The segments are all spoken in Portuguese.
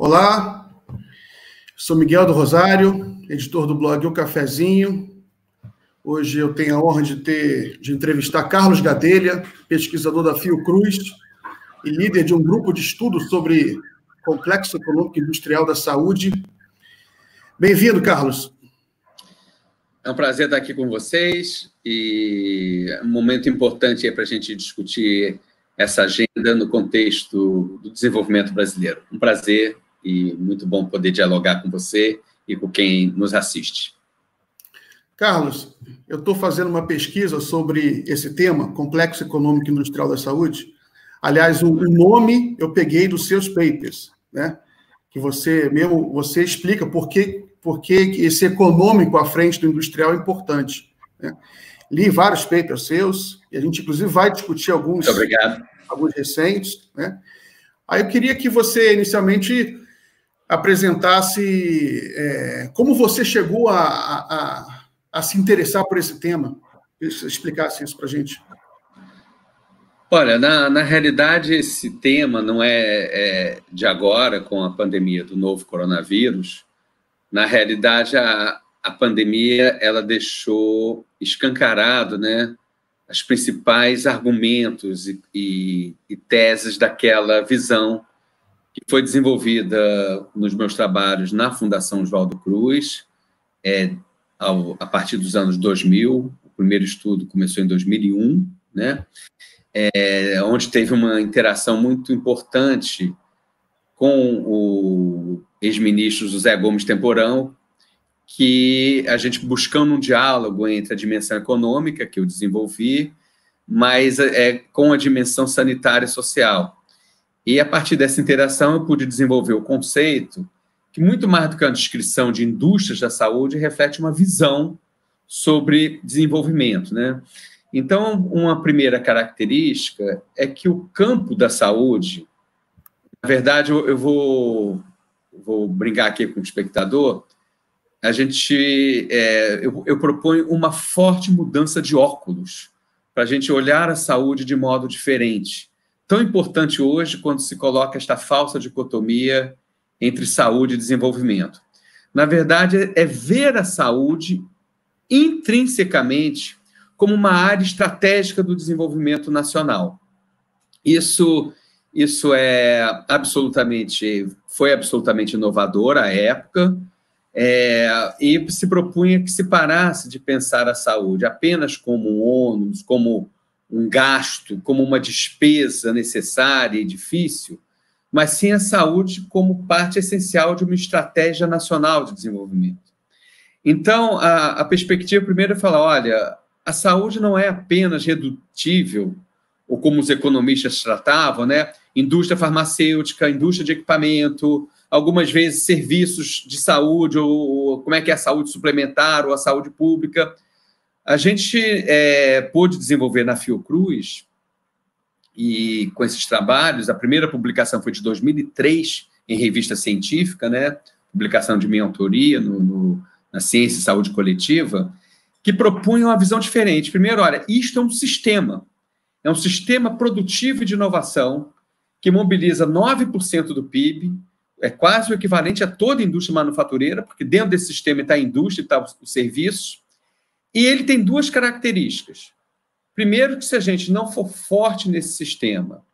Olá, sou Miguel do Rosário, editor do blog O Cafezinho. Hoje eu tenho a honra de ter de entrevistar Carlos Gadelha, pesquisador da Fiocruz e líder de um grupo de estudo sobre complexo econômico e industrial da saúde. Bem-vindo, Carlos. É um prazer estar aqui com vocês e é um momento importante é para a gente discutir essa agenda no contexto do desenvolvimento brasileiro. Um prazer e muito bom poder dialogar com você e com quem nos assiste. Carlos, eu estou fazendo uma pesquisa sobre esse tema, Complexo Econômico e Industrial da Saúde. Aliás, o nome eu peguei dos seus papers, né? Que você mesmo você explica por que, por que esse econômico à frente do industrial é importante. Né? Li vários papers seus, e a gente, inclusive, vai discutir alguns, alguns recentes. Né? Aí eu queria que você, inicialmente, apresentasse é, como você chegou a, a, a, se interessar por esse tema, explicasse isso para a gente. Olha, na, na realidade, esse tema não é, é, de agora, com a pandemia do novo coronavírus. Na realidade, a, a pandemia ela deixou escancarado né, as principais argumentos e, e, e teses daquela visão que foi desenvolvida nos meus trabalhos na Fundação Oswaldo Cruz, é, ao, a partir dos anos 2000. O primeiro estudo começou em 2001, né? É, onde teve uma interação muito importante com o ex-ministro José Gomes Temporão, que a gente buscando um diálogo entre a dimensão econômica que eu desenvolvi, mas é, com a dimensão sanitária e social. E a partir dessa interação eu pude desenvolver o conceito que muito mais do que a descrição de indústrias da saúde reflete uma visão sobre desenvolvimento, né? Então, uma primeira característica é que o campo da saúde, na verdade, eu, vou vou brincar aqui com o espectador, a gente, é, eu, eu, proponho uma forte mudança de óculos para a gente olhar a saúde de modo diferente tão importante hoje quando se coloca esta falsa dicotomia entre saúde e desenvolvimento. Na verdade, é ver a saúde intrinsecamente como uma área estratégica do desenvolvimento nacional. Isso isso é absolutamente foi absolutamente inovador à época é, e se propunha que se parasse de pensar a saúde apenas como um ônus, como um gasto, como uma despesa necessária e difícil, mas sim a saúde como parte essencial de uma estratégia nacional de desenvolvimento. Então, a, a perspectiva primeiro é falar: olha, a saúde não é apenas redutível, ou como os economistas tratavam, né? Indústria farmacêutica, indústria de equipamento, algumas vezes serviços de saúde, ou, ou como é que é a saúde suplementar ou a saúde pública a gente é, pôde desenvolver na Fiocruz, e com esses trabalhos, a primeira publicação foi de 2003, em revista científica, né? publicação de minha autoria no, no, na Ciência e Saúde Coletiva, que propunham uma visão diferente. Primeiro, olha, isto é um sistema, é um sistema produtivo de inovação que mobiliza 9% do PIB, é quase o equivalente a toda a indústria manufatureira, porque dentro desse sistema está a indústria e está o serviço, e ele tem duas características. Primeiro, que se a gente não for forte nesse sistema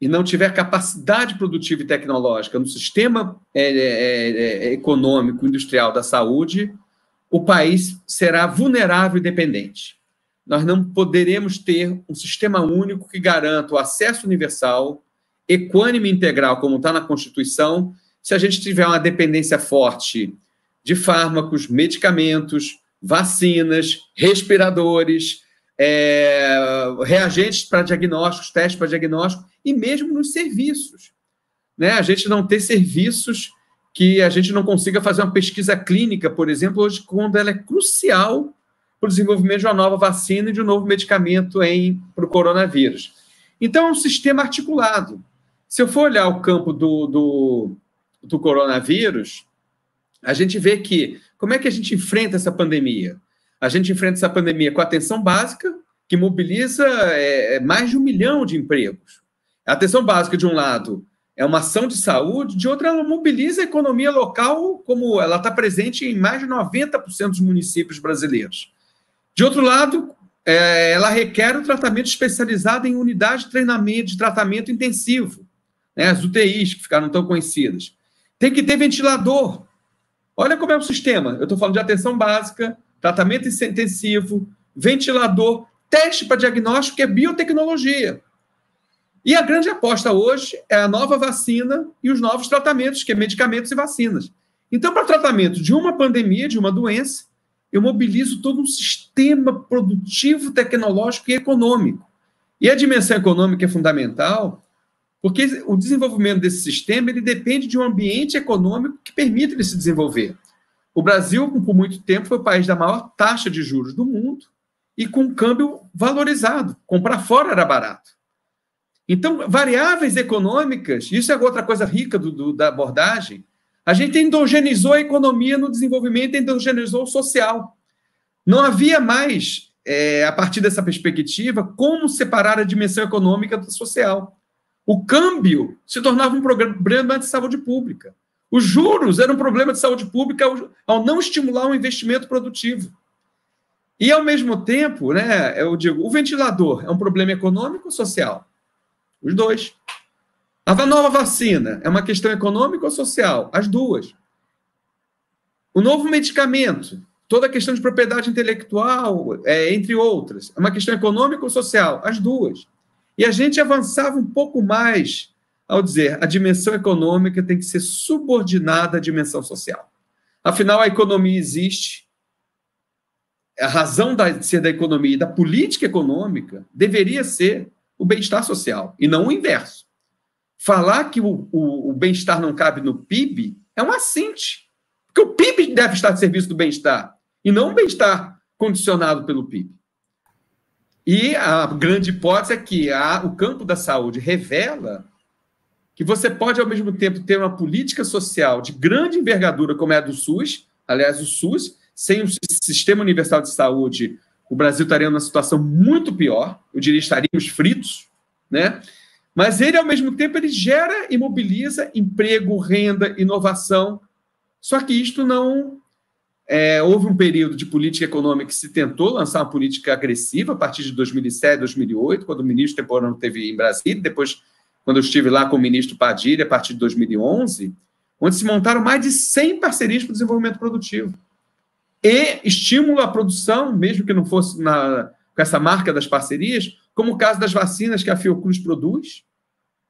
e não tiver capacidade produtiva e tecnológica no sistema é, é, é, é econômico, industrial da saúde, o país será vulnerável e dependente. Nós não poderemos ter um sistema único que garanta o acesso universal, equânime integral, como está na Constituição, se a gente tiver uma dependência forte de fármacos, medicamentos, vacinas, respiradores, é, reagentes para diagnósticos, testes para diagnóstico, e mesmo nos serviços. Né? A gente não ter serviços que a gente não consiga fazer uma pesquisa clínica, por exemplo, hoje, quando ela é crucial para o desenvolvimento de uma nova vacina e de um novo medicamento para o coronavírus. Então, é um sistema articulado. Se eu for olhar o campo do, do, do coronavírus, a gente vê que como é que a gente enfrenta essa pandemia? A gente enfrenta essa pandemia com a atenção básica, que mobiliza é, é, mais de um milhão de empregos. A atenção básica, de um lado, é uma ação de saúde, de outro, ela mobiliza a economia local, como ela está presente em mais de 90% dos municípios brasileiros. De outro lado, é, ela requer um tratamento especializado em unidade de treinamento, de tratamento intensivo, né, as UTIs, que ficaram tão conhecidas. Tem que ter ventilador, Olha como é o sistema. Eu estou falando de atenção básica, tratamento intensivo, ventilador, teste para diagnóstico, que é biotecnologia. E a grande aposta hoje é a nova vacina e os novos tratamentos, que é medicamentos e vacinas. Então, para tratamento de uma pandemia, de uma doença, eu mobilizo todo um sistema produtivo, tecnológico e econômico. E a dimensão econômica é fundamental, porque o desenvolvimento desse sistema ele depende de um ambiente econômico que permita ele se desenvolver. O Brasil, por muito tempo, foi o país da maior taxa de juros do mundo e com um câmbio valorizado. Comprar fora era barato. Então, variáveis econômicas, isso é outra coisa rica do, do, da abordagem, a gente endogenizou a economia no desenvolvimento, endogenizou o social. Não havia mais, é, a partir dessa perspectiva, como separar a dimensão econômica do social. O câmbio se tornava um problema de saúde pública. Os juros eram um problema de saúde pública ao, não estimular um investimento produtivo. E, ao mesmo tempo, né, eu é digo, o ventilador é um problema econômico ou social? Os dois. A nova vacina é uma questão econômica ou social? As duas. O novo medicamento, toda a questão de propriedade intelectual, é, entre outras, é uma questão econômica ou social? As duas. E a gente avançava um pouco mais ao dizer a dimensão econômica tem que ser subordinada à dimensão social. Afinal, a economia existe. A razão de ser da economia e da política econômica deveria ser o bem-estar social, e não o inverso. Falar que o, o, o bem-estar não cabe no PIB é um assinte, porque o PIB deve estar de serviço do bem-estar, e não o bem-estar condicionado pelo PIB. E a grande hipótese é que a, o campo da saúde revela que você pode, ao mesmo tempo, ter uma política social de grande envergadura, como é a do SUS, aliás, o SUS, sem o Sistema Universal de Saúde, o Brasil estaria numa situação muito pior, eu diria estaríamos fritos, né? Mas ele, ao mesmo tempo, ele gera e mobiliza emprego, renda, inovação. Só que isto não é, houve um período de política econômica que se tentou lançar uma política agressiva a partir de 2007, 2008, quando o ministro Temporano esteve em Brasília, depois, quando eu estive lá com o ministro Padilha, a partir de 2011, onde se montaram mais de 100 parcerias para o desenvolvimento produtivo. E estímulo à produção, mesmo que não fosse na, com essa marca das parcerias, como o caso das vacinas que a Fiocruz produz.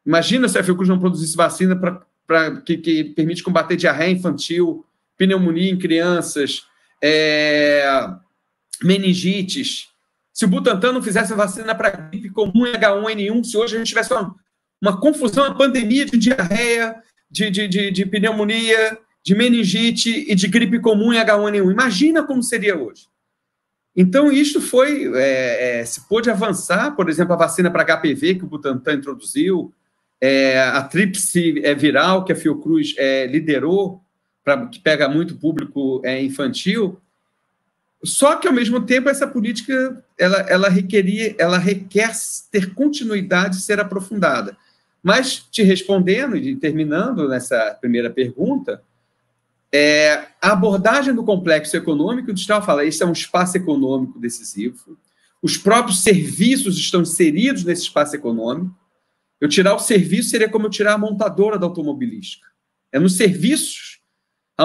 Imagina se a Fiocruz não produzisse vacina pra, pra que, que permite combater diarreia infantil, pneumonia em crianças, é, meningites. Se o Butantan não fizesse a vacina para gripe comum H1N1, se hoje a gente tivesse uma, uma confusão, uma pandemia de diarreia, de, de, de, de, pneumonia, de meningite e de gripe comum H1N1. Imagina como seria hoje. Então, isso foi. É, é, se pôde avançar, por exemplo, a vacina para HPV que o Butantan introduziu, é, a tríplice é, viral que a Fiocruz é, liderou, pra, que pega muito público é, infantil. Só que, ao mesmo tempo, essa política ela, ela, requeria, ela requer ter continuidade e ser aprofundada. Mas, te respondendo e terminando nessa primeira pergunta, é, a abordagem do complexo econômico o digital fala isso é um espaço econômico decisivo, os próprios serviços estão inseridos nesse espaço econômico. Eu tirar o serviço seria como eu tirar a montadora da automobilística. É nos serviços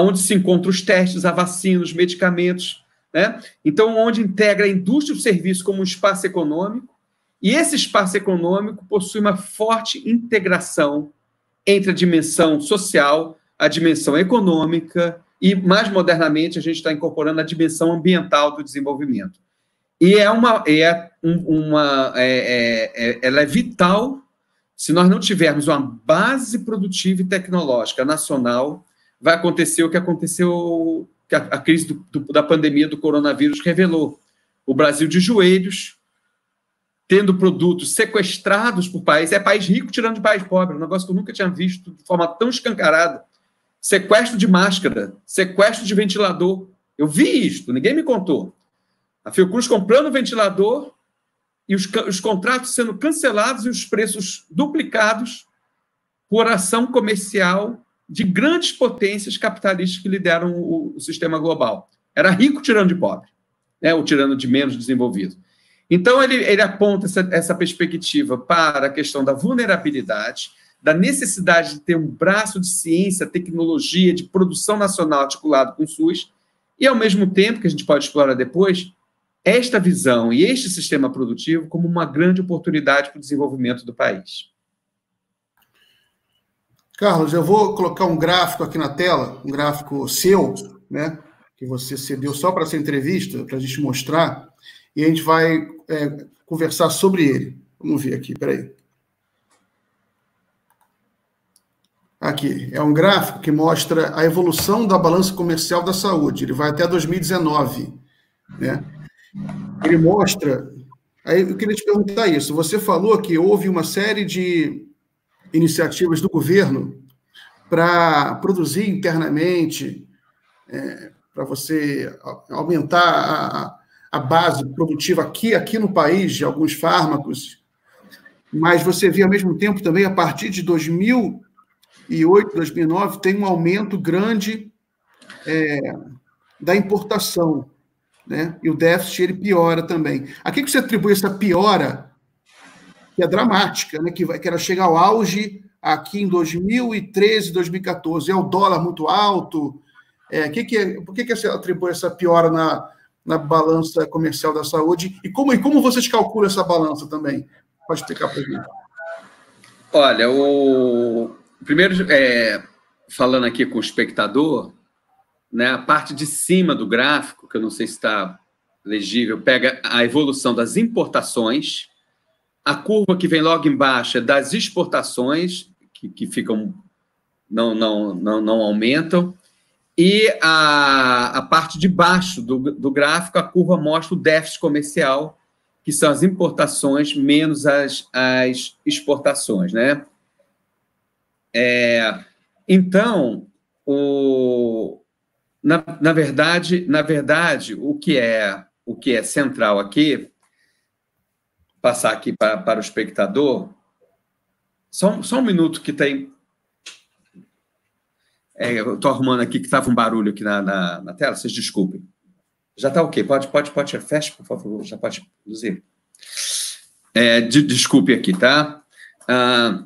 onde se encontram os testes, a vacina, os medicamentos. Né? Então, onde integra a indústria e o serviço como um espaço econômico, e esse espaço econômico possui uma forte integração entre a dimensão social, a dimensão econômica e, mais modernamente, a gente está incorporando a dimensão ambiental do desenvolvimento. E é uma, é uma é, é, é, ela é vital se nós não tivermos uma base produtiva e tecnológica nacional vai acontecer o que aconteceu, que a, a crise do, do, da pandemia do coronavírus revelou. O Brasil de joelhos, tendo produtos sequestrados por país, é país rico tirando de país pobre, um negócio que eu nunca tinha visto de forma tão escancarada. Sequestro de máscara, sequestro de ventilador. Eu vi isto, ninguém me contou. A Fiocruz comprando ventilador e os, os contratos sendo cancelados e os preços duplicados por ação comercial de grandes potências capitalistas que lideram o, o sistema global. Era rico tirando de pobre, né? ou tirando de menos desenvolvido. Então, ele, ele aponta essa, essa perspectiva para a questão da vulnerabilidade, da necessidade de ter um braço de ciência, tecnologia, de produção nacional articulado com o SUS, e, ao mesmo tempo, que a gente pode explorar depois, esta visão e este sistema produtivo como uma grande oportunidade para o desenvolvimento do país. Carlos, eu vou colocar um gráfico aqui na tela, um gráfico seu, né? Que você cedeu só para essa entrevista, para a gente mostrar, e a gente vai é, conversar sobre ele. Vamos ver aqui, peraí. Aqui, é um gráfico que mostra a evolução da balança comercial da saúde. Ele vai até 2019. Né? Ele mostra. Aí eu queria te perguntar isso. Você falou que houve uma série de iniciativas do governo para produzir internamente, é, para você aumentar a, a, base produtiva aqui, aqui no país de alguns fármacos, mas você vê ao mesmo tempo também, a partir de 2008, 2009, tem um aumento grande é, da importação, né? e o déficit ele piora também. A que, que você atribui essa piora que é dramática, né? que, vai, que ela chega ao auge aqui em 2013, 2014. É o dólar muito alto. É, que que é, por que, que você atribui essa piora na, na balança comercial da saúde? E como, e como vocês calculam essa balança também? Pode explicar para mim. Olha, o primeiro, é, falando aqui com o espectador, né, a parte de cima do gráfico, que eu não sei se está legível, pega a evolução das importações a curva que vem logo embaixo é das exportações, que, que ficam não, não, não, não aumentam. E a, a parte de baixo do, do gráfico, a curva mostra o déficit comercial, que são as importações menos as, as exportações. Né? É, então, o, na, na, verdade, na verdade, o que é o que é central aqui passar aqui para, para o espectador. Só, só um minuto que tem. É, eu estou arrumando aqui que estava um barulho aqui na, na, na, tela, vocês desculpem. Já está ok? Pode, pode, pode, fecha, por favor, já pode produzir. É, de, desculpe aqui, tá? Ah,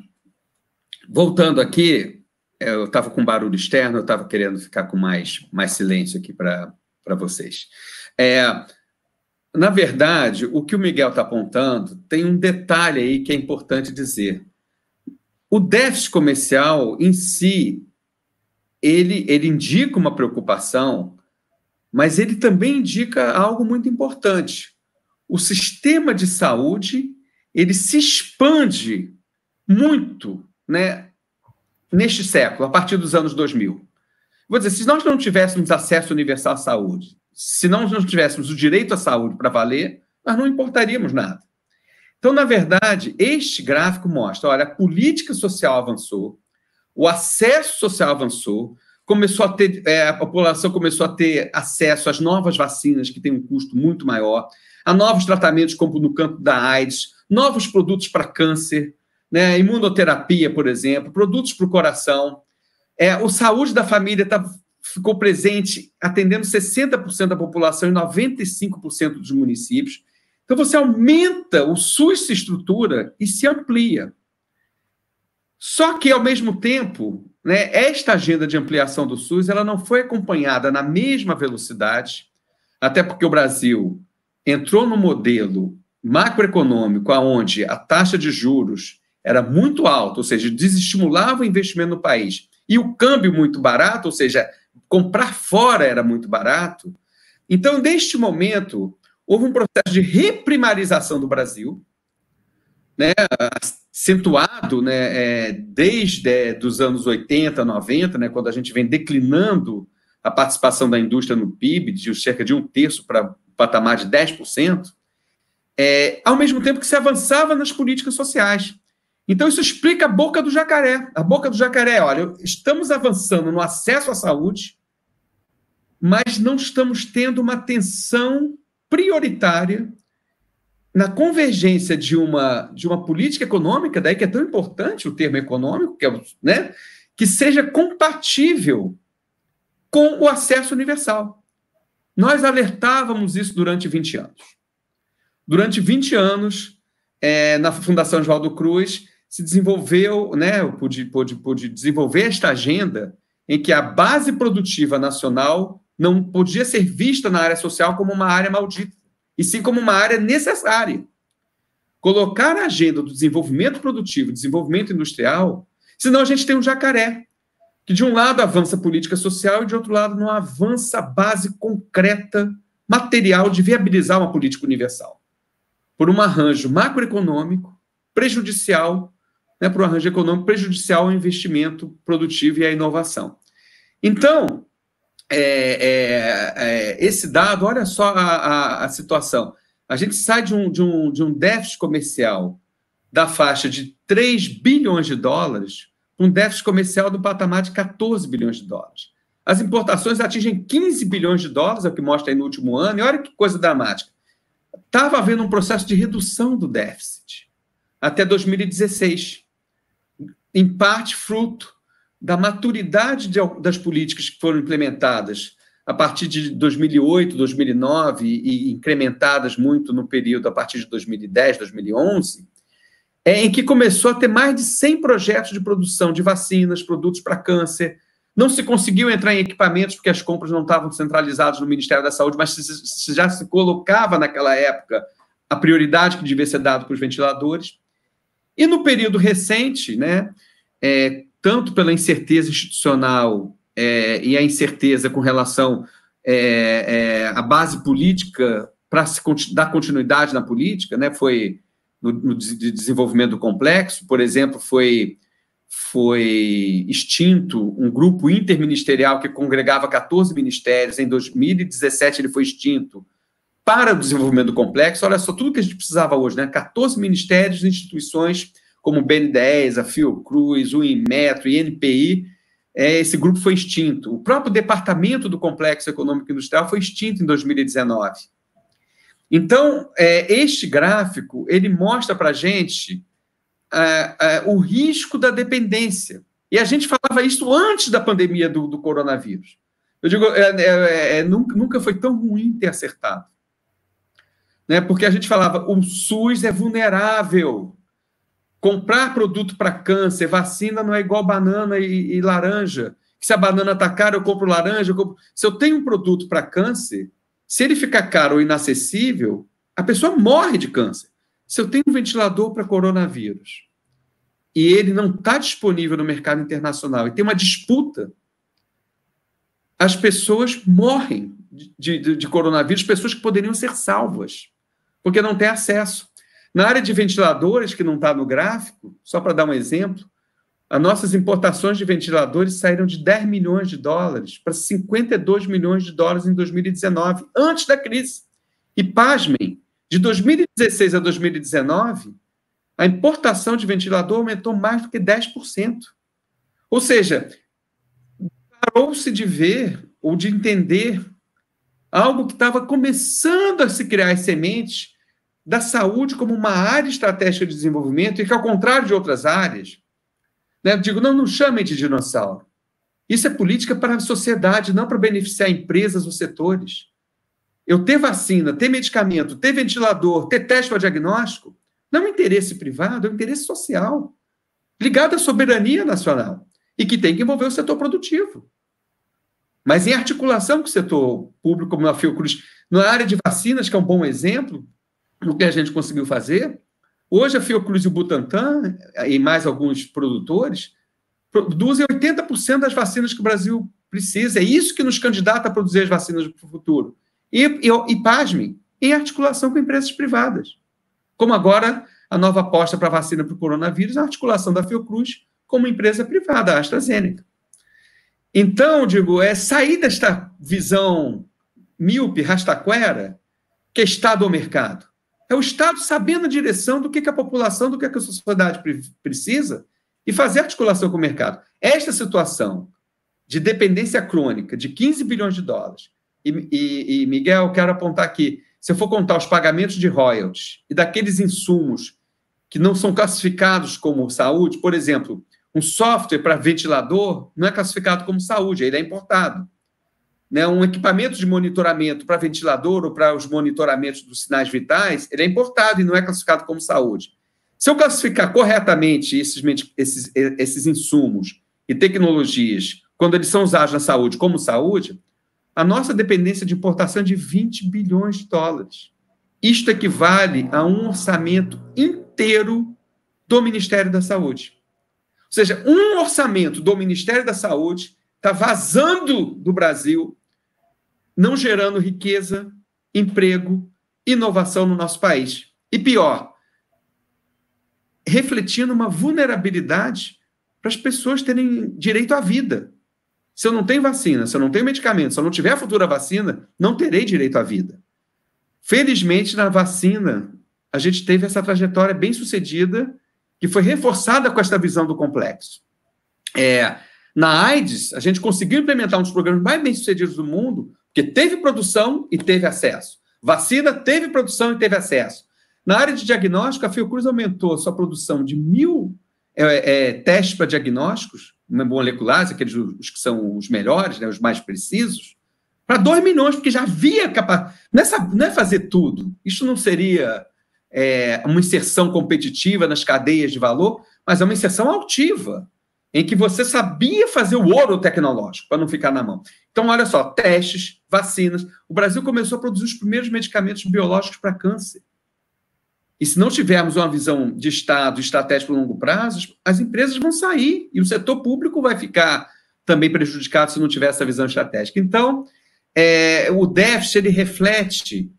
voltando aqui, é, eu estava com barulho externo, eu estava querendo ficar com mais, mais silêncio aqui para vocês. É, na verdade, o que o Miguel está apontando tem um detalhe aí que é importante dizer. O déficit comercial em si, ele, ele indica uma preocupação, mas ele também indica algo muito importante. O sistema de saúde, ele se expande muito, né, neste século, a partir dos anos 2000. Vou dizer, se nós não tivéssemos acesso universal à saúde, se não tivéssemos o direito à saúde para valer, nós não importaríamos nada. Então, na verdade, este gráfico mostra: olha, a política social avançou, o acesso social avançou, começou a ter, é, a população começou a ter acesso às novas vacinas, que tem um custo muito maior, a novos tratamentos, como no campo da AIDS, novos produtos para câncer, né, imunoterapia, por exemplo, produtos para o coração. É, o saúde da família está ficou presente atendendo 60% da população e 95% dos municípios. Então você aumenta, o SUS se estrutura e se amplia. Só que ao mesmo tempo, né, esta agenda de ampliação do SUS, ela não foi acompanhada na mesma velocidade, até porque o Brasil entrou no modelo macroeconômico aonde a taxa de juros era muito alta, ou seja, desestimulava o investimento no país, e o câmbio muito barato, ou seja, comprar fora era muito barato. Então, neste momento, houve um processo de reprimarização do Brasil, né, acentuado né, é, desde é, dos anos 80, 90, né, quando a gente vem declinando a participação da indústria no PIB de cerca de um terço para um patamar de 10%, é, ao mesmo tempo que se avançava nas políticas sociais. Então, isso explica a boca do jacaré. A boca do jacaré, olha, estamos avançando no acesso à saúde, mas não estamos tendo uma atenção prioritária na convergência de uma, de uma política econômica, daí que é tão importante o termo econômico, que, é, né, que seja compatível com o acesso universal. Nós alertávamos isso durante 20 anos. Durante 20 anos, é, na Fundação Oswaldo Cruz, se desenvolveu, né, pude, pude, pude desenvolver esta agenda em que a base produtiva nacional não podia ser vista na área social como uma área maldita, e sim como uma área necessária. Colocar a agenda do desenvolvimento produtivo, desenvolvimento industrial, senão a gente tem um jacaré, que de um lado avança política social e de outro lado não avança a base concreta, material, de viabilizar uma política universal. Por um arranjo macroeconômico, prejudicial, né, para um arranjo econômico prejudicial ao investimento produtivo e à inovação. Então, é, é, é, esse dado, olha só a, a, a, situação. A gente sai de um, de, um, de um déficit comercial da faixa de 3 bilhões de dólares para um déficit comercial do patamar de 14 bilhões de dólares. As importações atingem 15 bilhões de dólares, é o que mostra aí no último ano, e olha que coisa dramática. Estava havendo um processo de redução do déficit até 2016, em parte fruto da maturidade de, das políticas que foram implementadas a partir de 2008, 2009 e incrementadas muito no período a partir de 2010, 2011, é, em que começou a ter mais de 100 projetos de produção de vacinas, produtos para câncer. Não se conseguiu entrar em equipamentos porque as compras não estavam centralizadas no Ministério da Saúde, mas se, se já se colocava naquela época a prioridade que devia ser dada para os ventiladores. E no período recente, né, é, tanto pela incerteza institucional é, e a incerteza com relação é, é, à base política para dar continuidade na política, né? Foi no, no de desenvolvimento do complexo, por exemplo, foi foi extinto um grupo interministerial que congregava 14 ministérios. Em 2017 ele foi extinto para o desenvolvimento do complexo. Olha só tudo que a gente precisava hoje, né? 14 ministérios, instituições como o BN10, a Fiocruz, o Inmetro, o INPI, é, esse grupo foi extinto. O próprio departamento do Complexo Econômico Industrial foi extinto em 2019. Então, é, este gráfico, ele mostra para a gente é, é, o risco da dependência. E a gente falava isso antes da pandemia do, do coronavírus. Eu digo, é, é, nunca foi tão ruim ter acertado. Né? Porque a gente falava, o SUS é vulnerável Comprar produto para câncer, vacina não é igual banana e, e laranja. se a banana está cara, eu compro laranja. Eu compro... Se eu tenho um produto para câncer, se ele ficar caro ou inacessível, a pessoa morre de câncer. Se eu tenho um ventilador para coronavírus e ele não está disponível no mercado internacional e tem uma disputa, as pessoas morrem de, de, de coronavírus, pessoas que poderiam ser salvas, porque não têm acesso. Na área de ventiladores, que não está no gráfico, só para dar um exemplo, as nossas importações de ventiladores saíram de 10 milhões de dólares para 52 milhões de dólares em 2019, antes da crise. E pasmem, de 2016 a 2019, a importação de ventilador aumentou mais do que 10%. Ou seja, parou-se de ver ou de entender algo que estava começando a se criar as sementes da saúde como uma área estratégica de desenvolvimento e que, ao contrário de outras áreas, né, digo, não, não chamem de dinossauro. Isso é política para a sociedade, não para beneficiar empresas ou setores. Eu ter vacina, ter medicamento, ter ventilador, ter teste para diagnóstico, não é um interesse privado, é um interesse social, ligado à soberania nacional, e que tem que envolver o setor produtivo. Mas em articulação com o setor público, como a Fiocruz, na área de vacinas, que é um bom exemplo, o que a gente conseguiu fazer. Hoje a Fiocruz e o Butantan, e mais alguns produtores, produzem 80% das vacinas que o Brasil precisa. É isso que nos candidata a produzir as vacinas para o futuro. E, e, e pasmem, em articulação com empresas privadas. Como agora a nova aposta para a vacina para o coronavírus, a articulação da Fiocruz com uma empresa privada, a AstraZeneca. Então, digo, é sair desta visão míope, rastaquera, que é Estado ou mercado. É o Estado sabendo a direção do que, que a população, do que, que a sociedade precisa e fazer articulação com o mercado. Esta situação de dependência crônica de 15 bilhões de dólares, e, e, e Miguel, quero apontar aqui, se eu for contar os pagamentos de royalties e daqueles insumos que não são classificados como saúde, por exemplo, um software para ventilador não é classificado como saúde, ele é importado né, um equipamento de monitoramento para ventilador ou para os monitoramentos dos sinais vitais, ele é importado e não é classificado como saúde. Se eu classificar corretamente esses, esses, esses insumos e tecnologias, quando eles são usados na saúde como saúde, a nossa dependência de importação é de 20 bilhões de dólares. Isto equivale a um orçamento inteiro do Ministério da Saúde. Ou seja, um orçamento do Ministério da Saúde está vazando do Brasil não gerando riqueza, emprego, inovação no nosso país. E pior, refletindo uma vulnerabilidade para as pessoas terem direito à vida. Se eu não tenho vacina, se eu não tenho medicamento, se eu não tiver a futura vacina, não terei direito à vida. Felizmente, na vacina, a gente teve essa trajetória bem sucedida, que foi reforçada com esta visão do complexo. É, na AIDS, a gente conseguiu implementar um dos programas mais bem sucedidos do mundo, porque teve produção e teve acesso. Vacina teve produção e teve acesso. Na área de diagnóstico, a Fiocruz aumentou sua produção de mil é, é, testes para diagnósticos né, moleculares, aqueles os que são os melhores, né, os mais precisos, para 2 milhões, porque já havia capacidade. Não, não é fazer tudo. Isso não seria é, uma inserção competitiva nas cadeias de valor, mas é uma inserção altiva em que você sabia fazer o ouro tecnológico para não ficar na mão. Então, olha só, testes, vacinas. O Brasil começou a produzir os primeiros medicamentos biológicos para câncer. E se não tivermos uma visão de Estado, estratégica a longo prazo, as empresas vão sair e o setor público vai ficar também prejudicado se não tiver essa visão estratégica. Então, é, o déficit ele reflete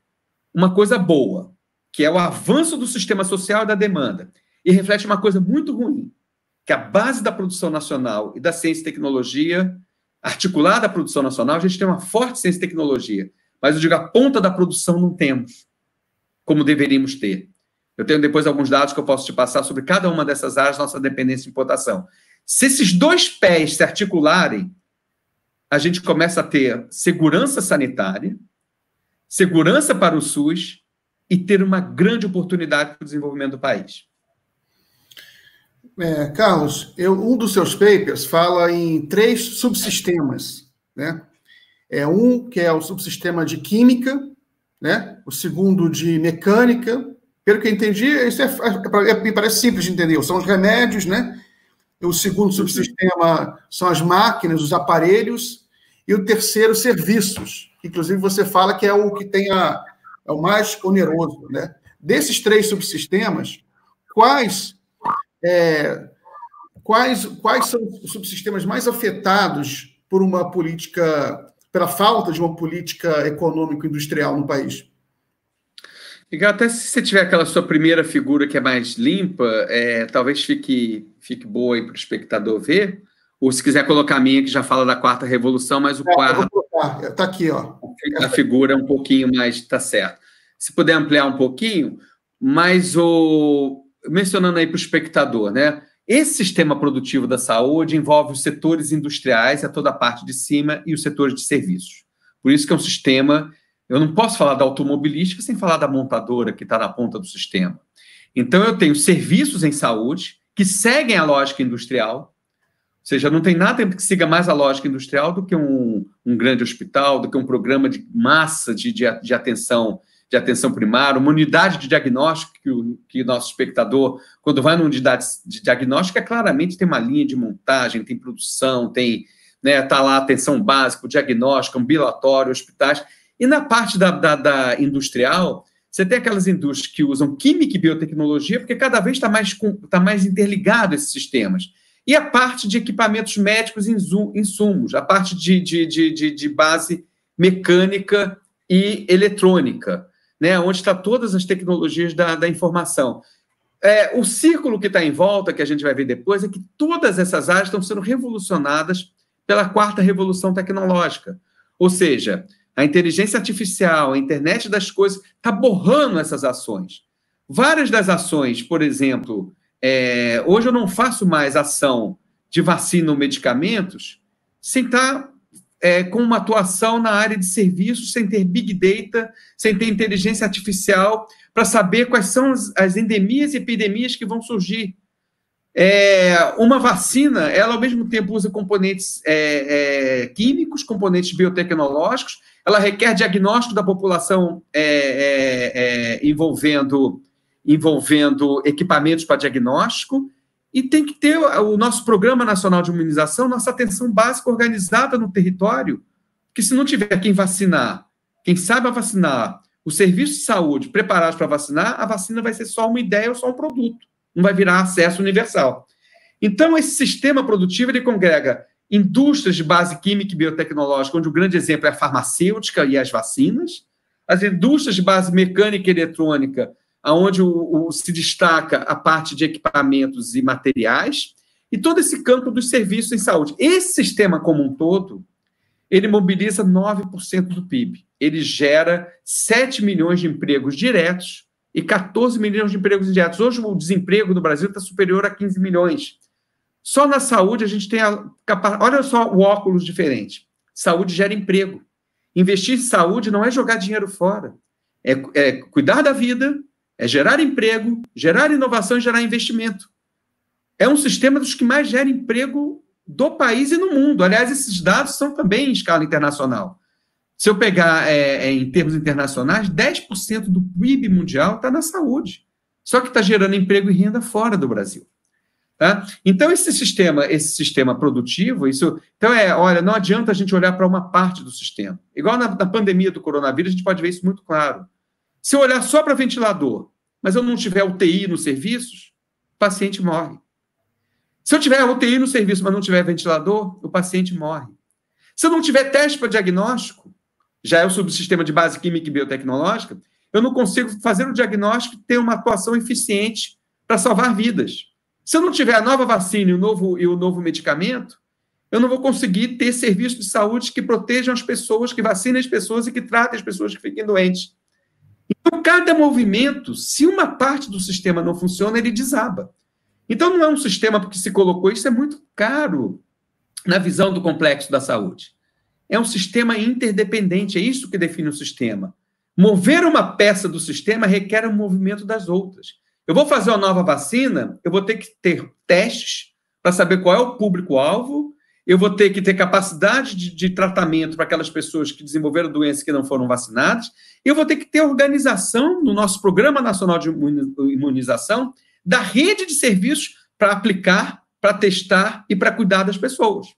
uma coisa boa, que é o avanço do sistema social e da demanda, e reflete uma coisa muito ruim, que a base da produção nacional e da ciência e tecnologia, articulada à produção nacional, a gente tem uma forte ciência e tecnologia, mas eu digo, a ponta da produção não temos, como deveríamos ter. Eu tenho depois alguns dados que eu posso te passar sobre cada uma dessas áreas, nossa dependência de importação. Se esses dois pés se articularem, a gente começa a ter segurança sanitária, segurança para o SUS e ter uma grande oportunidade para o desenvolvimento do país. É, Carlos, eu, um dos seus papers fala em três subsistemas, né? É um que é o subsistema de química, né? O segundo de mecânica. Pelo que eu entendi, isso é, é, parece simples de entender. São os remédios, né? O segundo subsistema são as máquinas, os aparelhos. E o terceiro, serviços. Inclusive, você fala que é o que tem a, é o mais oneroso, né? Desses três subsistemas, quais é, quais, quais são os subsistemas mais afetados por uma política, pela falta de uma política econômico-industrial no país? Miguel, até se você tiver aquela sua primeira figura que é mais limpa, é, talvez fique, fique boa aí para o espectador ver. Ou se quiser colocar a minha, que já fala da quarta revolução, mas o é, quarto. Está é, aqui, ó. A figura é um pouquinho mais. Está certo. Se puder ampliar um pouquinho, mas o, mencionando aí para o espectador, né? Esse sistema produtivo da saúde envolve os setores industriais, a toda a parte de cima, e os setores de serviços. Por isso que é um sistema. Eu não posso falar da automobilística sem falar da montadora que está na ponta do sistema. Então, eu tenho serviços em saúde que seguem a lógica industrial, ou seja, não tem nada que siga mais a lógica industrial do que um, um grande hospital, do que um programa de massa de, de, de atenção de atenção primária, uma unidade de diagnóstico que o que nosso espectador, quando vai numa unidade de diagnóstico, é, claramente tem uma linha de montagem, tem produção, tem né, tá lá atenção básica, diagnóstico, ambulatório, hospitais. E na parte da, da, da, industrial, você tem aquelas indústrias que usam química e biotecnologia, porque cada vez está mais, tá mais interligado esses sistemas. E a parte de equipamentos médicos e insumos, a parte de, de, de, de base mecânica e eletrônica né, onde está todas as tecnologias da, da informação. É, o círculo que está em volta, que a gente vai ver depois, é que todas essas áreas estão sendo revolucionadas pela quarta revolução tecnológica. Ou seja, a inteligência artificial, a internet das coisas, está borrando essas ações. Várias das ações, por exemplo, é, hoje eu não faço mais ação de vacina ou medicamentos sem estar tá é, com uma atuação na área de serviços, sem ter big data, sem ter inteligência artificial, para saber quais são as, endemias e epidemias que vão surgir. É, uma vacina, ela ao mesmo tempo usa componentes é, é químicos, componentes biotecnológicos, ela requer diagnóstico da população é, é, envolvendo, envolvendo equipamentos para diagnóstico, e tem que ter o nosso Programa Nacional de Imunização, nossa atenção básica organizada no território, que se não tiver quem vacinar, quem saiba vacinar, o serviço de saúde preparados para vacinar, a vacina vai ser só uma ideia ou só um produto, não vai virar acesso universal. Então, esse sistema produtivo ele congrega indústrias de base química e biotecnológica, onde o grande exemplo é a farmacêutica e as vacinas, as indústrias de base mecânica e eletrônica, onde o, o, se destaca a parte de equipamentos e materiais, e todo esse campo dos serviços em saúde. Esse sistema como um todo, ele mobiliza 9% do PIB. Ele gera 7 milhões de empregos diretos e 14 milhões de empregos indiretos. Hoje, o desemprego no Brasil está superior a 15 milhões. Só na saúde, a gente tem a capacidade. Olha só o óculos diferente. Saúde gera emprego. Investir em saúde não é jogar dinheiro fora, é, é cuidar da vida é gerar emprego, gerar inovação e gerar investimento. É um sistema dos que mais gera emprego do país e no mundo. Aliás, esses dados são também em escala internacional. Se eu pegar é, é em termos internacionais, 10% do PIB mundial está na saúde. Só que está gerando emprego e renda fora do Brasil. Tá? Então, esse sistema, esse sistema produtivo, isso. Então, é, olha, não adianta a gente olhar para uma parte do sistema. Igual na, na pandemia do coronavírus, a gente pode ver isso muito claro. Se eu olhar só para ventilador, mas eu não tiver UTI nos serviços, o paciente morre. Se eu tiver UTI no serviço, mas não tiver ventilador, o paciente morre. Se eu não tiver teste para diagnóstico, já é o subsistema de base química e biotecnológica, eu não consigo fazer o diagnóstico e ter uma atuação eficiente para salvar vidas. Se eu não tiver a nova vacina e o novo, e o novo medicamento, eu não vou conseguir ter serviços de saúde que protejam as pessoas, que vacinem as pessoas e que tratem as pessoas que fiquem doentes. Então, cada movimento, se uma parte do sistema não funciona, ele desaba. Então, não é um sistema porque se colocou isso, é muito caro na visão do complexo da saúde. É um sistema interdependente, é isso que define o sistema. Mover uma peça do sistema requer um movimento das outras. Eu vou fazer uma nova vacina, eu vou ter que ter testes para saber qual é o público-alvo, eu vou ter que ter capacidade de, de tratamento para aquelas pessoas que desenvolveram doenças que não foram vacinadas, eu vou ter que ter organização no nosso Programa Nacional de Imunização da rede de serviços para aplicar, para testar e para cuidar das pessoas.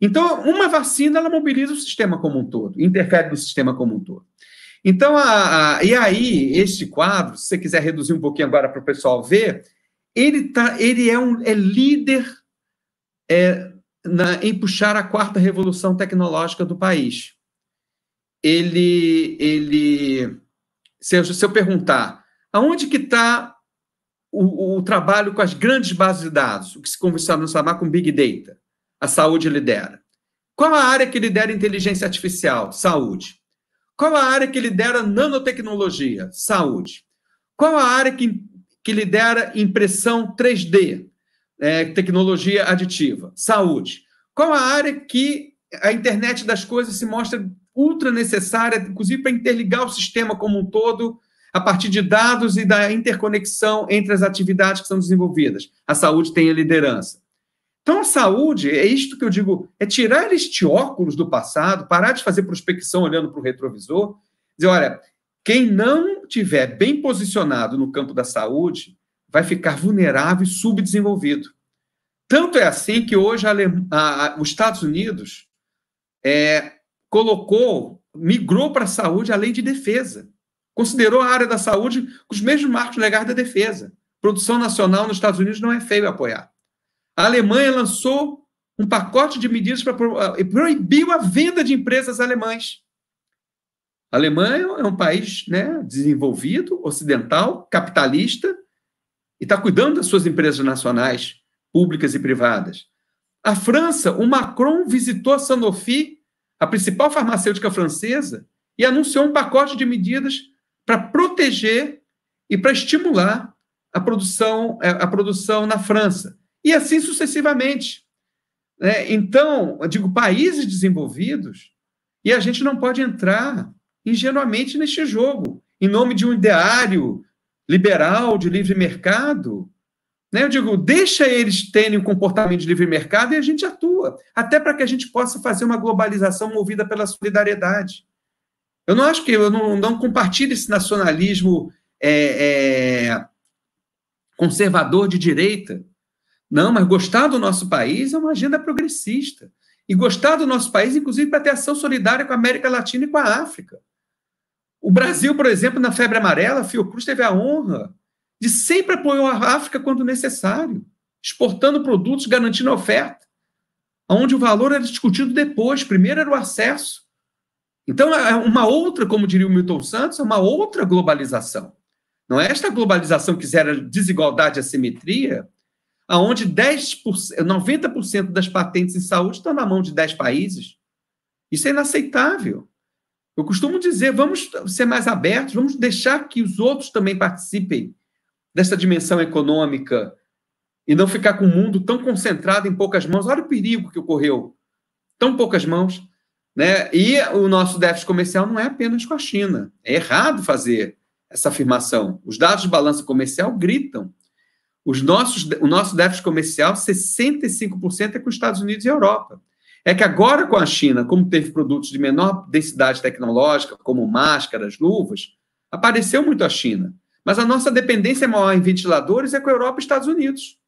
Então, uma vacina ela mobiliza o sistema como um todo, interfere no sistema como um todo. Então, a, a, e aí, este quadro, se você quiser reduzir um pouquinho agora para o pessoal ver, ele, tá, ele é, um, é líder é, na, em puxar a quarta revolução tecnológica do país. Ele, ele se, eu, se eu perguntar aonde que está o, o, trabalho com as grandes bases de dados, o que se no chamar com Big Data, a saúde lidera. Qual a área que lidera inteligência artificial? Saúde. Qual a área que lidera nanotecnologia? Saúde. Qual a área que, que lidera impressão 3D? é, tecnologia aditiva, saúde. Qual a área que a internet das coisas se mostra ultra necessária, inclusive para interligar o sistema como um todo, a partir de dados e da interconexão entre as atividades que são desenvolvidas? A saúde tem a liderança. Então, a saúde, é isto que eu digo, é tirar este óculos do passado, parar de fazer prospecção olhando para o retrovisor, dizer, olha, quem não tiver bem posicionado no campo da saúde, vai ficar vulnerável e subdesenvolvido. Tanto é assim que hoje a a... os Estados Unidos é... colocou, migrou para a saúde a lei de defesa. Considerou a área da saúde com os mesmos marcos legais da defesa. Produção nacional nos Estados Unidos não é feio apoiar. A Alemanha lançou um pacote de medidas para eh, proibiu a venda de empresas alemãs. A Alemanha é um país né, desenvolvido, ocidental, capitalista, e está cuidando das suas empresas nacionais, públicas e privadas. A França, o Macron visitou a Sanofi, a principal farmacêutica francesa, e anunciou um pacote de medidas para proteger e para estimular a produção, é, a produção na França. E assim sucessivamente. Né? Então, eu digo, países desenvolvidos, e a gente não pode entrar ingenuamente neste jogo, em nome de um ideário, liberal, de livre mercado. Né? Eu digo, deixa eles terem um comportamento de livre mercado e a gente atua, até para que a gente possa fazer uma globalização movida pela solidariedade. Eu não acho que eu não, não compartilho esse nacionalismo é, é, conservador de direita. Não, mas gostar do nosso país é uma agenda progressista. E gostar do nosso país, inclusive, para ter ação solidária com a América Latina e com a África. O Brasil, por exemplo, na febre amarela, a Fiocruz teve a honra de sempre apoiar a África quando necessário, exportando produtos, garantindo oferta, onde o valor era discutido depois, primeiro era o acesso. Então, é uma outra, como diria o Milton Santos, é uma outra globalização. Não é esta globalização que gera desigualdade e assimetria, aonde 10%, 90% das patentes em saúde estão na mão de 10 países. Isso é inaceitável. Eu costumo dizer, vamos ser mais abertos, vamos deixar que os outros também participem dessa dimensão econômica e não ficar com o mundo tão concentrado em poucas mãos. Olha o perigo que ocorreu. Tão poucas mãos. Né? E o nosso déficit comercial não é apenas com a China. É errado fazer essa afirmação. Os dados de balança comercial gritam. Os nossos, o nosso déficit comercial, 65% é com os Estados Unidos e Europa. É que agora com a China, como teve produtos de menor densidade tecnológica, como máscaras, luvas, apareceu muito a China. Mas a nossa dependência é maior em ventiladores é com a Europa e Estados Unidos.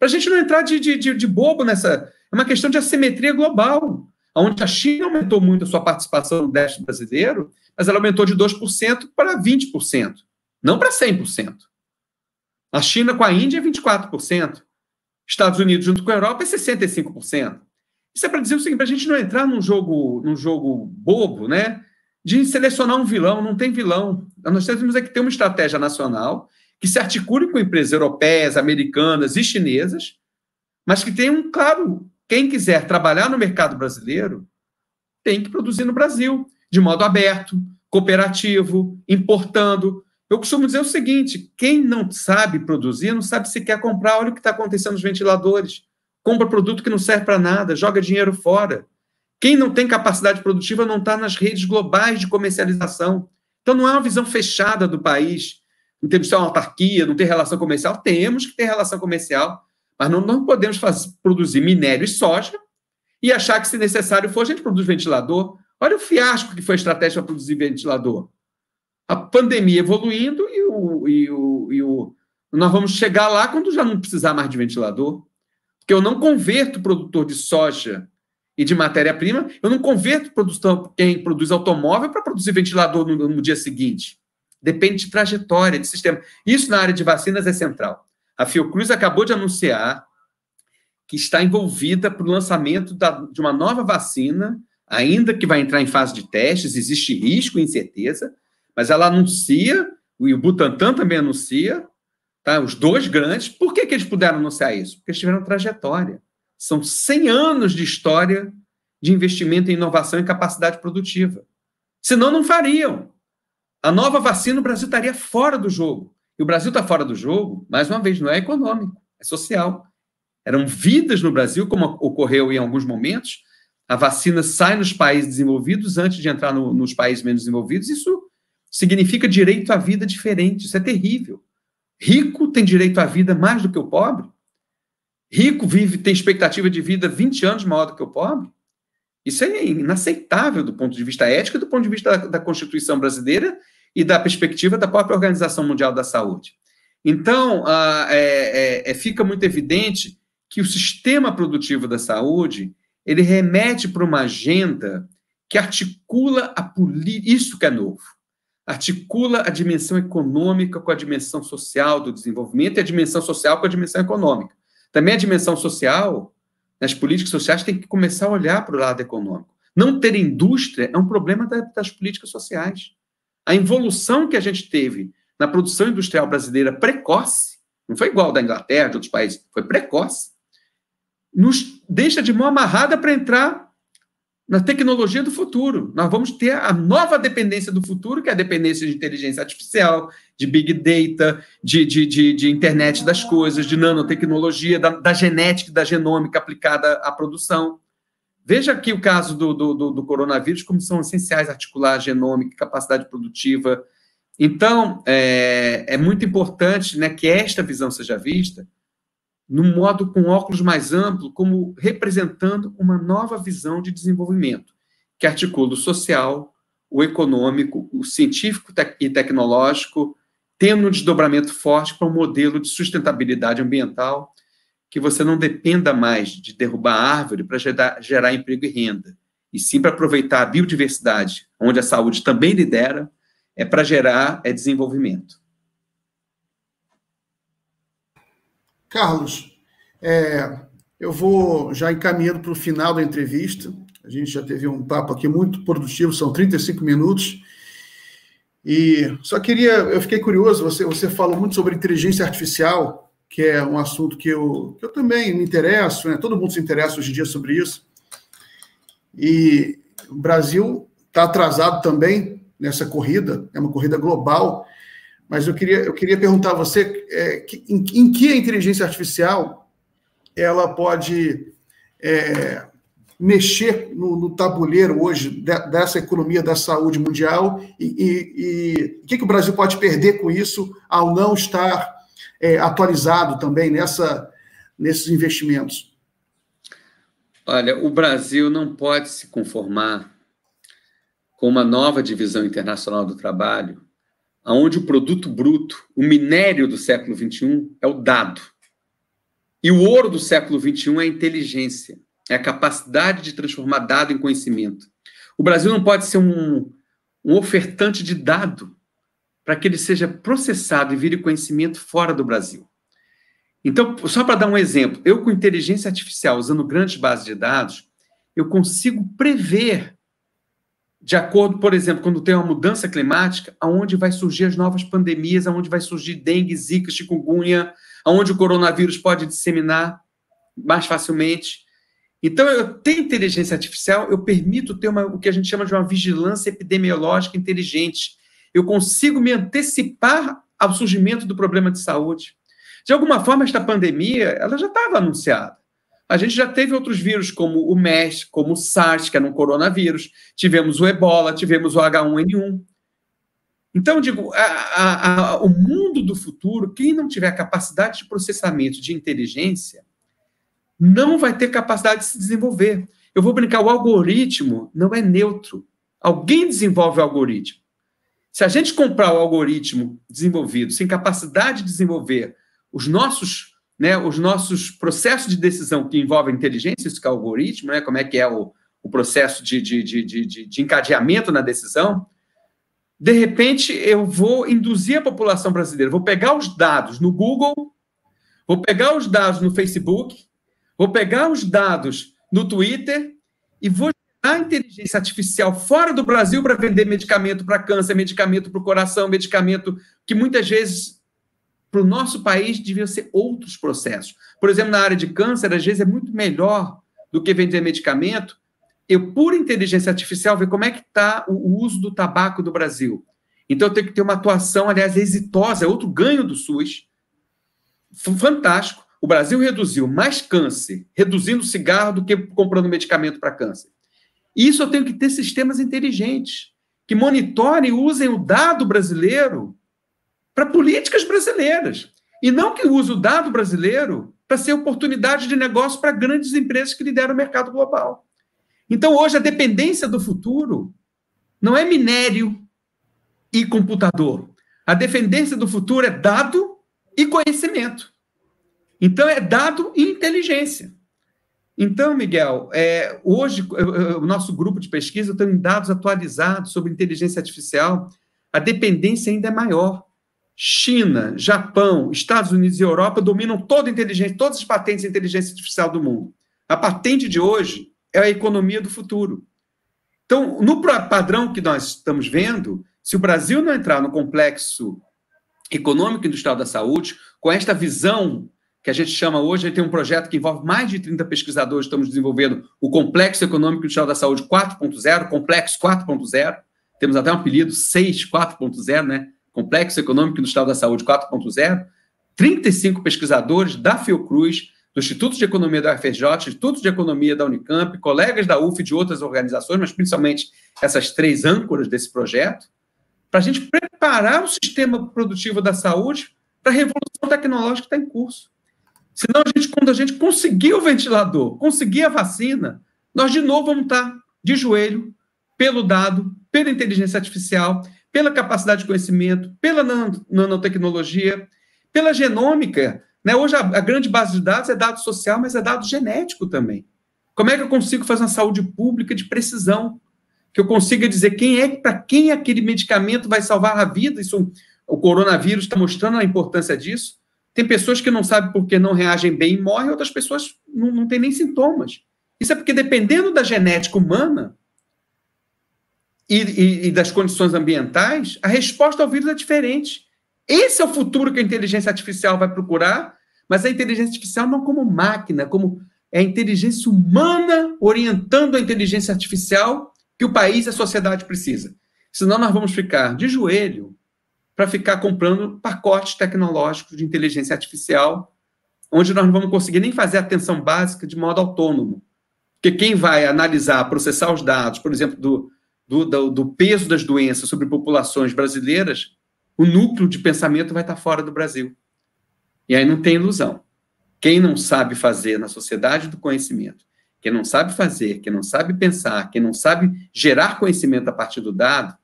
Para a gente não entrar de, de, de bobo nessa. É uma questão de assimetria global, onde a China aumentou muito a sua participação no déficit brasileiro, mas ela aumentou de 2% para 20%, não para 100%. A China com a Índia é 24%, Estados Unidos junto com a Europa é 65%. Isso é para dizer o seguinte, para a gente não entrar num jogo, num jogo bobo, né? De selecionar um vilão, não tem vilão. Nós temos é que ter uma estratégia nacional que se articule com empresas europeias, americanas e chinesas, mas que tenha um claro, quem quiser trabalhar no mercado brasileiro tem que produzir no Brasil, de modo aberto, cooperativo, importando. Eu costumo dizer o seguinte: quem não sabe produzir não sabe sequer comprar. Olha o que está acontecendo nos ventiladores compra produto que não serve para nada, joga dinheiro fora. Quem não tem capacidade produtiva não está nas redes globais de comercialização. Então, não é uma visão fechada do país, não termos que ser uma autarquia, não ter relação comercial. Temos que ter relação comercial, mas não, não podemos fazer, produzir minério e soja e achar que, se necessário for, a gente produz ventilador. Olha o fiasco que foi a estratégia para produzir ventilador. A pandemia evoluindo e o, e o, e o nós vamos chegar lá quando já não precisar mais de ventilador que eu não converto produtor de soja e de matéria-prima, eu não converto produção, quem produz automóvel para produzir ventilador no, no dia seguinte. Depende de trajetória, de sistema. Isso na área de vacinas é central. A Fiocruz acabou de anunciar que está envolvida para o lançamento da, de uma nova vacina, ainda que vai entrar em fase de testes, existe risco e incerteza, mas ela anuncia, e o Butantan também anuncia, Tá? Os dois grandes, por que, que eles puderam anunciar isso? Porque eles tiveram trajetória. São 100 anos de história de investimento em inovação e capacidade produtiva. Senão, não fariam. A nova vacina, o Brasil estaria fora do jogo. E o Brasil está fora do jogo, mais uma vez, não é econômico, é social. Eram vidas no Brasil, como ocorreu em alguns momentos. A vacina sai nos países desenvolvidos antes de entrar no, nos países menos desenvolvidos. Isso significa direito à vida diferente. Isso é terrível. Rico tem direito à vida mais do que o pobre? Rico vive, tem expectativa de vida 20 anos maior do que o pobre? Isso é inaceitável do ponto de vista ético, do ponto de vista da, da Constituição brasileira e da perspectiva da própria Organização Mundial da Saúde. Então, ah, é, é, é fica muito evidente que o sistema produtivo da saúde ele remete para uma agenda que articula a política. Isso que é novo articula a dimensão econômica com a dimensão social do desenvolvimento e a dimensão social com a dimensão econômica. Também a dimensão social, nas políticas sociais, tem que começar a olhar para o lado econômico. Não ter indústria é um problema das políticas sociais. A involução que a gente teve na produção industrial brasileira precoce, não foi igual da Inglaterra, de outros países, foi precoce, nos deixa de mão amarrada para entrar na tecnologia do futuro. Nós vamos ter a nova dependência do futuro, que é a dependência de inteligência artificial, de big data, de, de, de, de internet das coisas, de nanotecnologia, da, da genética e da genômica aplicada à produção. Veja aqui o caso do, do, do, do coronavírus, como são essenciais articular a genômica, capacidade produtiva. Então, é, é muito importante né, que esta visão seja vista, num modo com óculos mais amplo, como representando uma nova visão de desenvolvimento, que articula o social, o econômico, o científico e tecnológico, tendo um desdobramento forte para um modelo de sustentabilidade ambiental, que você não dependa mais de derrubar árvore para gerar, gerar emprego e renda, e sim para aproveitar a biodiversidade, onde a saúde também lidera, é para gerar é desenvolvimento. Carlos, é, eu vou já encaminhando para o final da entrevista. A gente já teve um papo aqui muito produtivo, são 35 minutos. E só queria, eu fiquei curioso, você, você falou muito sobre inteligência artificial, que é um assunto que eu, que eu também me interesso, né? todo mundo se interessa hoje em dia sobre isso. E o Brasil está atrasado também nessa corrida, é uma corrida global. Mas eu queria, eu queria perguntar a você é, que, em, em, que a inteligência artificial ela pode é, mexer no, no, tabuleiro hoje de, dessa economia da saúde mundial e, o que, que, o Brasil pode perder com isso ao não estar é, atualizado também nessa, nesses investimentos? Olha, o Brasil não pode se conformar com uma nova divisão internacional do trabalho onde o produto bruto, o minério do século XXI, é o dado. E o ouro do século XXI é a inteligência, é a capacidade de transformar dado em conhecimento. O Brasil não pode ser um, um ofertante de dado para que ele seja processado e vire conhecimento fora do Brasil. Então, só para dar um exemplo, eu com inteligência artificial, usando grandes bases de dados, eu consigo prever de acordo, por exemplo, quando tem uma mudança climática, aonde vai surgir as novas pandemias, aonde vai surgir dengue, zika, chikungunya, aonde o coronavírus pode disseminar mais facilmente. Então, eu tenho inteligência artificial, eu permito ter uma, o que a gente chama de uma vigilância epidemiológica inteligente. Eu consigo me antecipar ao surgimento do problema de saúde. De alguma forma, esta pandemia, ela já estava anunciada. A gente já teve outros vírus, como o MERS, como o SARS, que era é um coronavírus, tivemos o Ebola, tivemos o H1N1. Então, digo, a, a, o mundo do futuro, quem não tiver capacidade de processamento de inteligência, não vai ter capacidade de se desenvolver. Eu vou brincar, o algoritmo não é neutro. Alguém desenvolve o algoritmo. Se a gente comprar o algoritmo desenvolvido, sem capacidade de desenvolver os nossos né, os nossos processos de decisão que envolvem inteligência, isso é algoritmo, né, como é que é o, o processo de, de, de, de, de encadeamento na decisão, de repente eu vou induzir a população brasileira, vou pegar os dados no Google, vou pegar os dados no Facebook, vou pegar os dados no Twitter e vou gerar inteligência artificial fora do Brasil para vender medicamento para câncer, medicamento para o coração, medicamento que muitas vezes para o nosso país, deviam ser outros processos. Por exemplo, na área de câncer, às vezes é muito melhor do que vender medicamento. Eu, por inteligência artificial, ver como é que está o uso do tabaco do Brasil. Então, tem que ter uma atuação, aliás, exitosa, é outro ganho do SUS. Fantástico. O Brasil reduziu mais câncer reduzindo cigarro do que comprando medicamento para câncer. E isso eu tenho que ter sistemas inteligentes que monitorem e usem o dado brasileiro para políticas brasileiras. E não que use o dado brasileiro para ser oportunidade de negócio para grandes empresas que lideram o mercado global. Então, hoje, a dependência do futuro não é minério e computador. A dependência do futuro é dado e conhecimento. Então, é dado e inteligência. Então, Miguel, é, hoje o nosso grupo de pesquisa tem dados atualizados sobre inteligência artificial. A dependência ainda é maior. China, Japão, Estados Unidos e Europa dominam toda inteligência, todas as patentes de inteligência artificial do mundo. A patente de hoje é a economia do futuro. Então, no padrão que nós estamos vendo, se o Brasil não entrar no complexo econômico e industrial da saúde, com esta visão que a gente chama hoje, a gente tem um projeto que envolve mais de 30 pesquisadores, estamos desenvolvendo o Complexo Econômico e Industrial da Saúde 4.0, Complexo 4.0, temos até um apelido 6 4.0, né? Complexo Econômico Industrial da Saúde 4.0, 35 pesquisadores da Fiocruz, do Instituto de Economia da UFRJ, Instituto de Economia da Unicamp, colegas da UF e de outras organizações, mas principalmente essas três âncoras desse projeto, para a gente preparar o sistema produtivo da saúde para a revolução tecnológica que está em curso. Senão, a gente, quando a gente conseguir o ventilador, conseguir a vacina, nós de novo vamos estar tá de joelho, pelo dado, pela inteligência artificial, pela capacidade de conhecimento, pela nanotecnologia, pela genômica. Né? Hoje a, a grande base de dados é dado social, mas é dado genético também. Como é que eu consigo fazer uma saúde pública de precisão? Que eu consiga dizer quem é para quem aquele medicamento vai salvar a vida. Isso o coronavírus está mostrando a importância disso. Tem pessoas que não sabem por que não reagem bem e morrem, outras pessoas não, não têm nem sintomas. Isso é porque, dependendo da genética humana, e, e, e das condições ambientais, a resposta ao vírus é diferente. Esse é o futuro que a inteligência artificial vai procurar, mas a inteligência artificial não como máquina, como é a inteligência humana orientando a inteligência artificial que o país e a sociedade precisa. Senão nós vamos ficar de joelho para ficar comprando pacotes tecnológicos de inteligência artificial, onde nós não vamos conseguir nem fazer a atenção básica de modo autônomo. Porque quem vai analisar, processar os dados, por exemplo, do, do, do, do peso das doenças sobre populações brasileiras, o núcleo de pensamento vai estar fora do Brasil. E aí não tem ilusão. Quem não sabe fazer na sociedade do conhecimento, quem não sabe fazer, quem não sabe pensar, quem não sabe gerar conhecimento a partir do dado,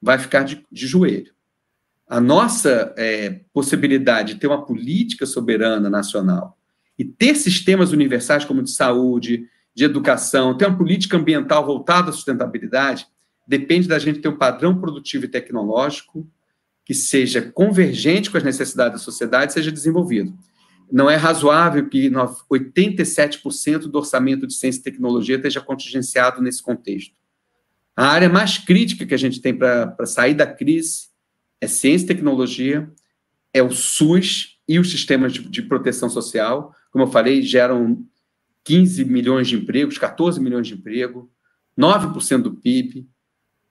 vai ficar de, de joelho. A nossa é, possibilidade de ter uma política soberana nacional e ter sistemas universais como de saúde, de educação, ter uma política ambiental voltada à sustentabilidade, depende da gente ter um padrão produtivo e tecnológico que seja convergente com as necessidades da sociedade seja desenvolvido. Não é razoável que 87% do orçamento de ciência e tecnologia esteja contingenciado nesse contexto. A área mais crítica que a gente tem para sair da crise é ciência e tecnologia, é o SUS e os sistemas de, de proteção social. Como eu falei, geram 15 milhões de empregos, 14 milhões de empregos, 9% do PIB,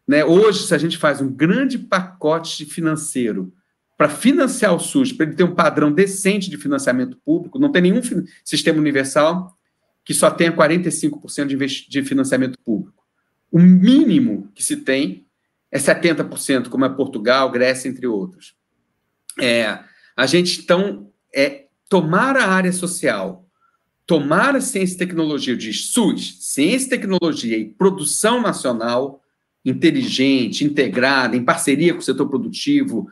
né? Hoje, se a gente faz um grande pacote financeiro para financiar o SUS, para ele ter um padrão decente de financiamento público, não tem nenhum sistema universal que só tenha 45% de, de financiamento público. O mínimo que se tem é 70%, como é Portugal, Grécia, entre outros. É, a gente, então, é tomar a área social, tomar a ciência e tecnologia de SUS, ciência e tecnologia e produção nacional, inteligente, integrada, em parceria com o setor produtivo,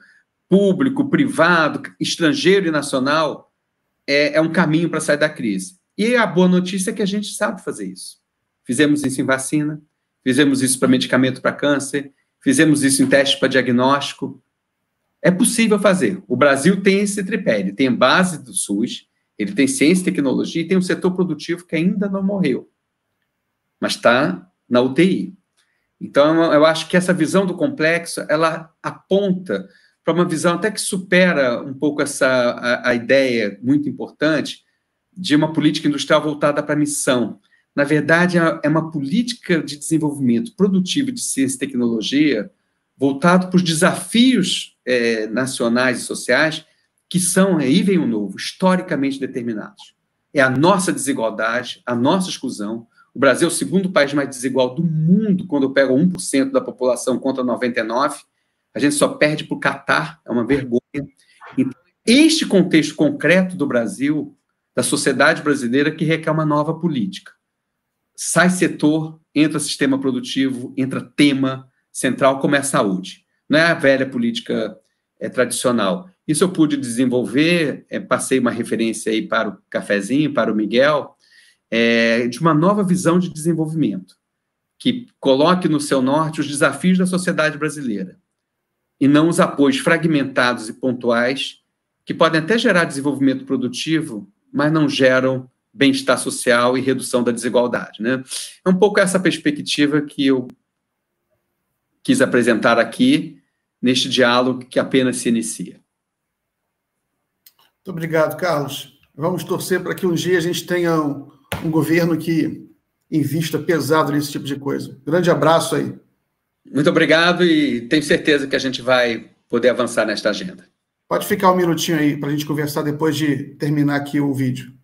público, privado, estrangeiro e nacional, é, é um caminho para sair da crise. E a boa notícia é que a gente sabe fazer isso. Fizemos isso em vacina, fizemos isso para medicamento para câncer, fizemos isso em teste para diagnóstico. É possível fazer. O Brasil tem esse tripé, ele tem base do SUS, ele tem ciência e tecnologia e tem um setor produtivo que ainda não morreu, mas está na UTI. Então, eu acho que essa visão do complexo, ela aponta para uma visão até que supera um pouco essa a, a ideia muito importante de uma política industrial voltada para a missão. Na verdade, é, é uma política de desenvolvimento produtivo de ciência e tecnologia voltado para os desafios é, nacionais e sociais que são, aí é, vem o novo, historicamente determinados. É a nossa desigualdade, a nossa exclusão, o Brasil é o segundo país mais desigual do mundo quando eu pego 1% da população contra 99%. A gente só perde para o Catar, é uma vergonha. Então, este contexto concreto do Brasil, da sociedade brasileira, que requer uma nova política. Sai setor, entra sistema produtivo, entra tema central, como é a saúde. Não é a velha política é, tradicional. Isso eu pude desenvolver, é, passei uma referência aí para o cafezinho, para o Miguel, é, de uma nova visão de desenvolvimento, que coloque no seu norte os desafios da sociedade brasileira, e não os apoios fragmentados e pontuais, que podem até gerar desenvolvimento produtivo, mas não geram bem-estar social e redução da desigualdade. Né? É um pouco essa perspectiva que eu quis apresentar aqui, neste diálogo que apenas se inicia. Muito obrigado, Carlos. Vamos torcer para que um dia a gente tenha um governo que invista pesado nesse tipo de coisa. Grande abraço aí. Muito obrigado e tenho certeza que a gente vai poder avançar nesta agenda. Pode ficar um minutinho aí para a gente conversar depois de terminar aqui o vídeo.